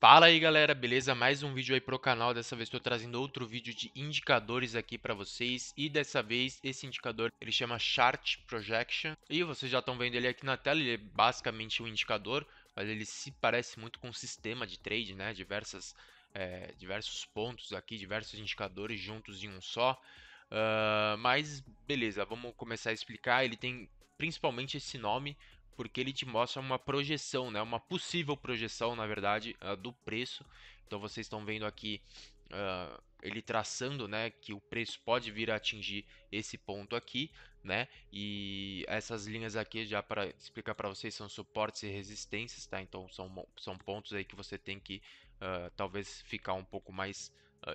Fala aí galera, beleza? Mais um vídeo aí pro canal, dessa vez estou trazendo outro vídeo de indicadores aqui para vocês e dessa vez esse indicador ele chama Chart Projection e vocês já estão vendo ele aqui na tela, ele é basicamente um indicador, mas ele se parece muito com um sistema de trade, né? Diversas, é, diversos pontos aqui, diversos indicadores juntos em um só, uh, mas beleza, vamos começar a explicar, ele tem principalmente esse nome porque ele te mostra uma projeção, né? Uma possível projeção, na verdade, uh, do preço. Então vocês estão vendo aqui uh, ele traçando, né? Que o preço pode vir a atingir esse ponto aqui, né? E essas linhas aqui já para explicar para vocês são suportes e resistências, tá? Então são, são pontos aí que você tem que uh, talvez ficar um pouco mais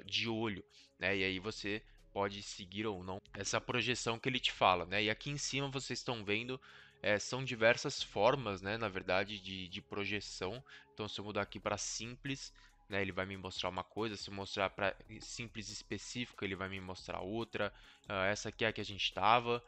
de olho, né? E aí você pode seguir ou não essa projeção que ele te fala, né? E aqui em cima vocês estão vendo é, são diversas formas, né, na verdade, de, de projeção. Então, se eu mudar aqui para simples, né, ele vai me mostrar uma coisa, se mostrar para simples específica, ele vai me mostrar outra. Uh, essa aqui é a que a gente estava.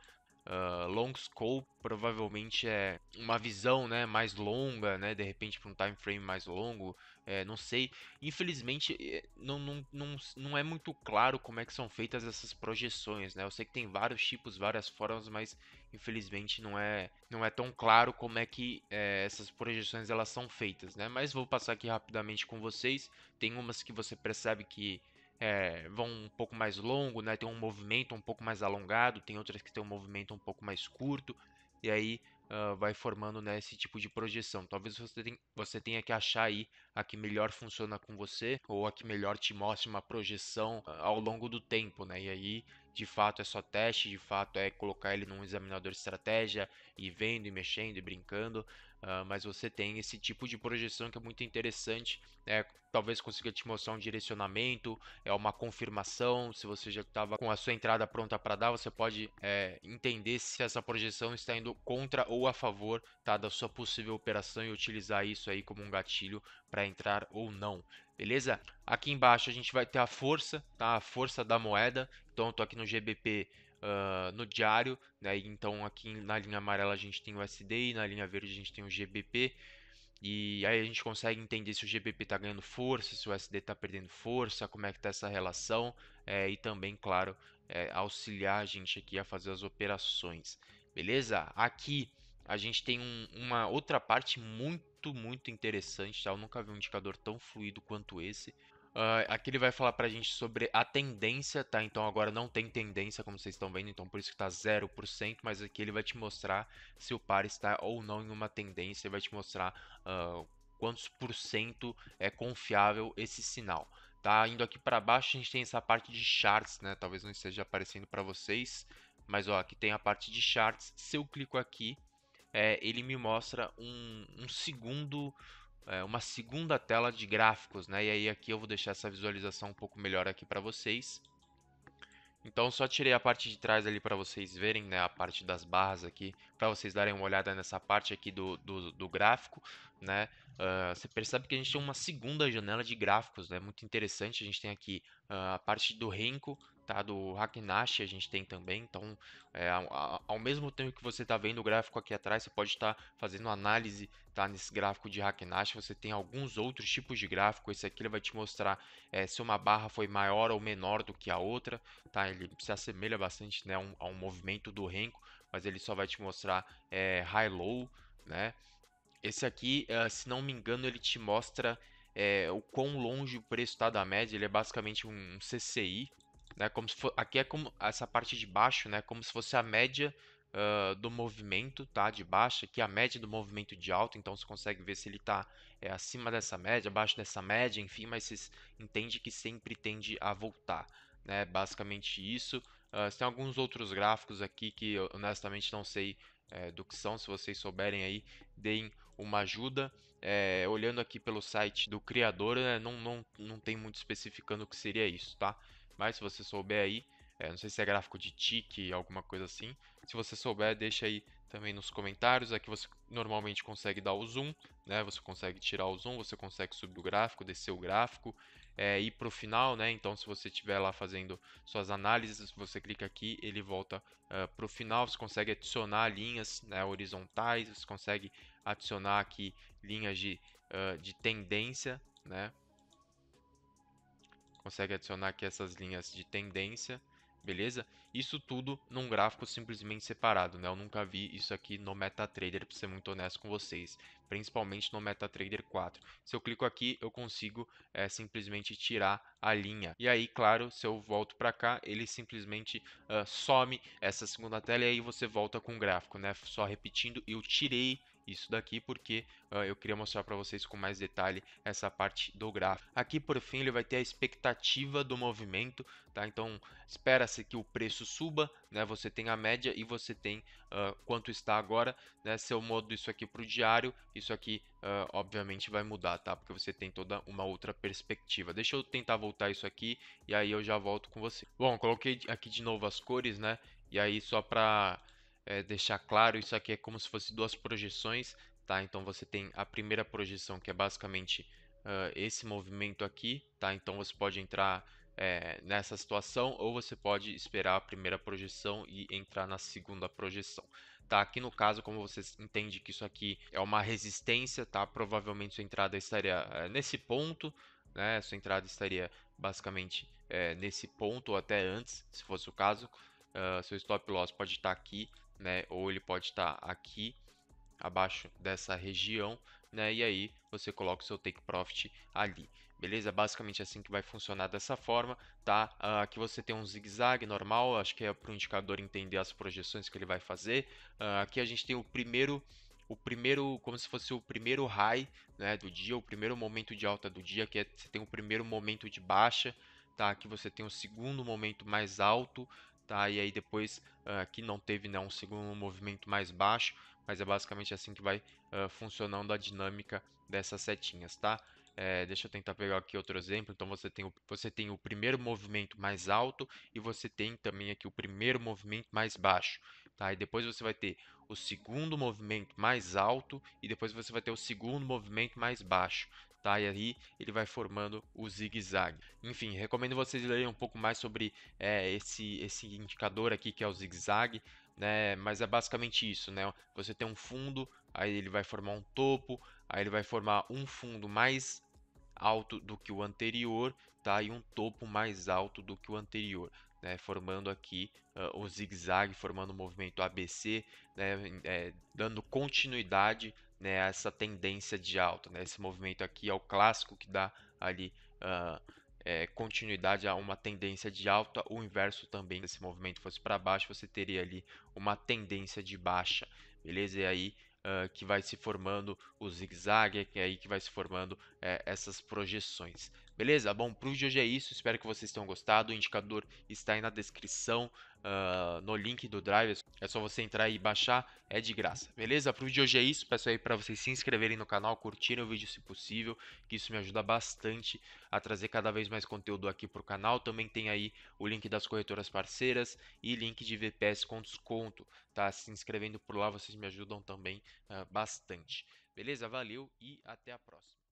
Uh, ah, long scope provavelmente é uma visão né, mais longa, né, de repente para um time frame mais longo. É, não sei. Infelizmente, eh, não, não, não, não é muito claro como é que são feitas essas projeções, né? Eu sei que tem vários tipos, várias formas, mas infelizmente não é, não é tão claro como é que é, essas projeções elas são feitas, né? Mas vou passar aqui rapidamente com vocês. Tem umas que você percebe que é, vão um pouco mais longo, né? Tem um movimento um pouco mais alongado, tem outras que tem um movimento um pouco mais curto. E aí uh, vai formando né, esse tipo de projeção. Talvez você, tem, você tenha que achar aí a que melhor funciona com você ou a que melhor te mostre uma projeção uh, ao longo do tempo, né? E aí de fato é só teste, de fato é colocar ele num examinador de estratégia e vendo e mexendo e brincando, uh, mas você tem esse tipo de projeção que é muito interessante, né? talvez consiga te mostrar um direcionamento, é uma confirmação, se você já estava com a sua entrada pronta para dar, você pode é, entender se essa projeção está indo contra ou a favor tá, da sua possível operação e utilizar isso aí como um gatilho para entrar ou não beleza? Aqui embaixo a gente vai ter a força, tá? A força da moeda. Então eu tô aqui no GBP uh, ah, no diário, né? Então aqui na linha amarela a gente tem o USD e na linha verde a gente tem o GBP. E aí a gente consegue entender se o GBP está ganhando força, se o USD está perdendo força, como é que está essa relação é, e também, claro, é, auxiliar a gente aqui a fazer as operações, beleza? Aqui a gente tem um, uma outra parte muito, muito interessante. Tá? Eu nunca vi um indicador tão fluido quanto esse. Uh, aqui ele vai falar pra gente sobre a tendência, tá? Então agora não tem tendência, como vocês estão vendo, então por isso que tá 0%, mas aqui ele vai te mostrar se o par está ou não em uma tendência, vai te mostrar uh, quantos por cento é confiável esse sinal. Tá, indo aqui para baixo, a gente tem essa parte de charts, né? Talvez não esteja aparecendo para vocês, mas ó, aqui tem a parte de charts. Se eu clico aqui, é, ele me mostra um, um segundo, é, uma segunda tela de gráficos, né? E aí aqui eu vou deixar essa visualização um pouco melhor aqui para vocês. Então só tirei a parte de trás ali para vocês verem, né, a parte das barras aqui, para vocês darem uma olhada nessa parte aqui do, do, do gráfico né? Uh, você percebe que a gente tem uma segunda janela de gráficos, né? Muito interessante. A gente tem aqui uh, a parte do Renko, tá? Do Hakenashi a gente tem também. Então, é, ao, ao, mesmo tempo que você está vendo o gráfico aqui atrás, você pode estar tá fazendo análise, tá? Nesse gráfico de Hakenashi. Você tem alguns outros tipos de gráfico. Esse aqui ele vai te mostrar é, se uma barra foi maior ou menor do que a outra, tá? Ele se assemelha bastante, né? A um, a um movimento do Renko, mas ele só vai te mostrar é, high-low, né? Esse aqui, uh, se não me engano, ele te mostra é, o quão longe o preço está da média. Ele é basicamente um CCI, né? Como se for, aqui é como essa parte de baixo, né? Como se fosse a média uh, do movimento, tá? De baixa, aqui é a média do movimento de alto, Então você consegue ver se ele está é, eh, acima dessa média, abaixo dessa média, enfim. Mas você entende que sempre tende a voltar, né? Basicamente isso. Uh, tem alguns outros gráficos aqui que honestamente não sei é, do que são. Se vocês souberem aí, deem uma ajuda. É, olhando aqui pelo site do criador, né, não, não, não tem muito especificando o que seria isso, tá? Mas se você souber aí, é, não sei se é gráfico de tique, alguma coisa assim. Se você souber, deixa aí também nos comentários. Aqui você normalmente consegue dar o zoom, né? Você consegue tirar o zoom, você consegue subir o gráfico, descer o gráfico, é, ir para o final, né? Então, se você estiver lá fazendo suas análises, você clica aqui, ele volta uh, para o final. Você consegue adicionar linhas né, horizontais, você consegue adicionar aqui linhas de, uh, de tendência, né? Consegue adicionar aqui essas linhas de tendência, beleza? Isso tudo num gráfico simplesmente separado, né? Eu nunca vi isso aqui no MetaTrader, para ser muito honesto com vocês, principalmente no MetaTrader 4. Se eu clico aqui, eu consigo é, simplesmente tirar a linha. E aí, claro, se eu volto para cá, ele simplesmente uh, some essa segunda tela e aí você volta com o gráfico, né? Só repetindo, eu tirei isso daqui, porque uh, eu queria mostrar para vocês com mais detalhe essa parte do gráfico. Aqui por fim ele vai ter a expectativa do movimento, tá? Então espera-se que o preço suba, né? Você tem a média e você tem uh, quanto está agora, né? Se eu modo isso aqui para o diário, isso aqui uh, obviamente vai mudar, tá? Porque você tem toda uma outra perspectiva. Deixa eu tentar voltar isso aqui e aí eu já volto com você. Bom, coloquei aqui de novo as cores, né? E aí só para é, deixar claro, isso aqui é como se fosse duas projeções, tá? Então você tem a primeira projeção que é basicamente uh, esse movimento aqui, tá? Então você pode entrar é, nessa situação ou você pode esperar a primeira projeção e entrar na segunda projeção. Tá, aqui no caso, como você entende que isso aqui é uma resistência, tá? Provavelmente sua entrada estaria eh, nesse ponto, né? Sua entrada estaria basicamente é, nesse ponto ou até antes, se fosse o caso. Uh, seu stop loss pode estar aqui, né? Ou ele pode estar tá aqui abaixo dessa região, né? E aí você coloca o seu take profit ali. Beleza? Basicamente é assim que vai funcionar dessa forma, tá? Ah, aqui você tem um zigue-zague normal, acho que é para o indicador entender as projeções que ele vai fazer. Ah, aqui a gente tem o primeiro o primeiro, como se fosse o primeiro high né, do dia, o primeiro momento de alta do dia, que é, você tem o primeiro momento de baixa, tá? Aqui você tem o segundo momento mais alto, tá? E aí depois uh, ah, aqui não teve né, um segundo movimento mais baixo, mas é basicamente assim que vai uh, funcionando a dinâmica dessas setinhas, tá? É, deixa eu tentar pegar aqui outro exemplo. Então você tem, o, você tem o primeiro movimento mais alto e você tem também aqui o primeiro movimento mais baixo. Tá? E depois você vai ter o segundo movimento mais alto e depois você vai ter o segundo movimento mais baixo tá? E aí ele vai formando o zigue-zague. Enfim, recomendo vocês lerem um pouco mais sobre é, esse, esse indicador aqui que é o zigue-zague, né? Mas é basicamente isso, né? Você tem um fundo, aí ele vai formar um topo, aí ele vai formar um fundo mais alto do que o anterior, tá? E um topo mais alto do que o anterior. Né, formando aqui uh, o zigue-zague, formando o movimento ABC, né, é, dando continuidade né, essa tendência de alta, né? Esse movimento aqui é o clássico que dá ali uh, é, continuidade a uma tendência de alta, o inverso também, se esse movimento fosse para baixo, você teria ali uma tendência de baixa, beleza? E aí uh, que vai se formando o zigue-zague, que é aí que vai se formando é, essas projeções. Beleza? Bom, pro vídeo de hoje é isso. Espero que vocês tenham gostado. O indicador está aí na descrição, uh, no link do Drive. É só você entrar e baixar, é de graça. Beleza? Pro vídeo de hoje é isso. Peço aí para vocês se inscreverem no canal, curtirem o vídeo se possível, que isso me ajuda bastante a trazer cada vez mais conteúdo aqui pro canal. Também tem aí o link das corretoras parceiras e link de VPS com desconto, tá? Se inscrevendo por lá, vocês me ajudam também uh, bastante. Beleza? Valeu e até a próxima.